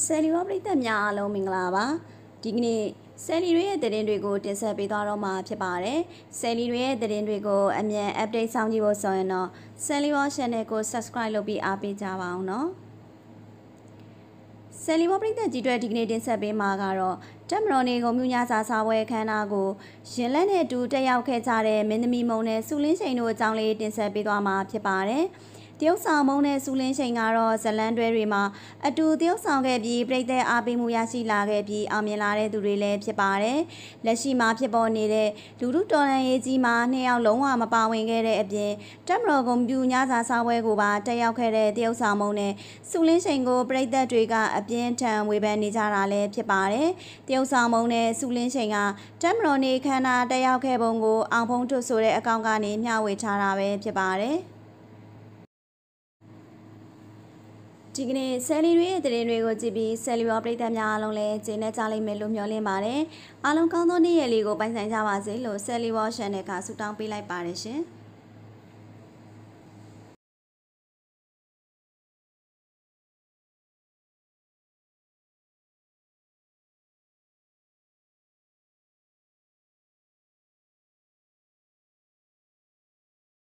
ဆယ်လီရောပရိသတ်များအားလုံးမင်္ဂလာပါဒီကနေ့ဆယ်လီတွေရဲ့သတင်းတွေကိုတင်ဆက်ပေးသွားတော့မှာဖြစ်ပါတယ်ဆယ်လီတွေရဲ့သတင်းတွေကို အမြန် update ဆောင်ကြည့်ဖို့ဆိုရင်တော့ဆယ်လီရော channel ကို subscribe လုပ်ပြီးအားပေးကြပါအောင်နော်ဆယ်လီဘောပရိသတ်ကြီးတွေဒီကနေ့တင်ဆက်ပေးမှာကတော့တက်မတော်နေကိုမြူညာစာစာပွဲခန်းနာကိုရင်လက်နဲ့အတူတက်ရောက်ခဲ့ကြတဲ့မင်းသမီးမုံနဲ့စုလင်းချိန်တို့အကြောင်းလေးတင်ဆက်ပေးသွားမှာဖြစ်ပါတယ်။တရုတ်ဆောင်မုံနဲ့စူလင်းချိန်ကတော့ဇလန်တွဲတွေမှာအတူတရုတ်ဆောင်ခဲ့ပြီးပြည်သက်အားပေးမှုရရှိလာခဲ့ပြီးအောင်မြင်လာတဲ့သူတွေလည်းဖြစ်ပါတယ်။လက်ရှိမှာဖြစ်ပေါ်နေတဲ့လူလူတော်လန်ရေးကြီးမှာနှစ်ယောက်လုံးဝမပါဝင်ခဲ့တဲ့အပြင်တက်မတော်ကွန်ပြူညစာစားပွဲကိုပါတက်ရောက်ခဲ့တဲ့တရုတ်ဆောင်မုံနဲ့စူလင်းချိန်ကိုပြည်သက်တွေကအပြင်းထန်ဝေဖန်နေကြတာလည်းဖြစ်ပါတယ်။တရုတ်ဆောင်မုံနဲ့စူလင်းချိန်ကတက်မတော်နေခန္ဓာတက်ရောက်ခဲ့ပုံကိုအောင်ဖုံးထုတ်ဆိုတဲ့အကောင့်ကနေမျှဝေထားတာပဲဖြစ်ပါတယ်။ဒီကနေ့ဆယ်လီတွေရဲ့သတင်းတွေကိုကြည့်ပြီးဆယ်လီရောပြည်သက်များအားလုံးလည်းကျေနပ်ကြလိမ့်မယ်လို့မျှော်လင့်ပါတယ်။အားလုံးကောင်းသောနေ့ရက်လေးကိုပိုင်ဆိုင်ကြပါစေလို့ဆယ်လီရော Channel ကဆုတောင်းပေးလိုက်ပါတယ်ရှင်။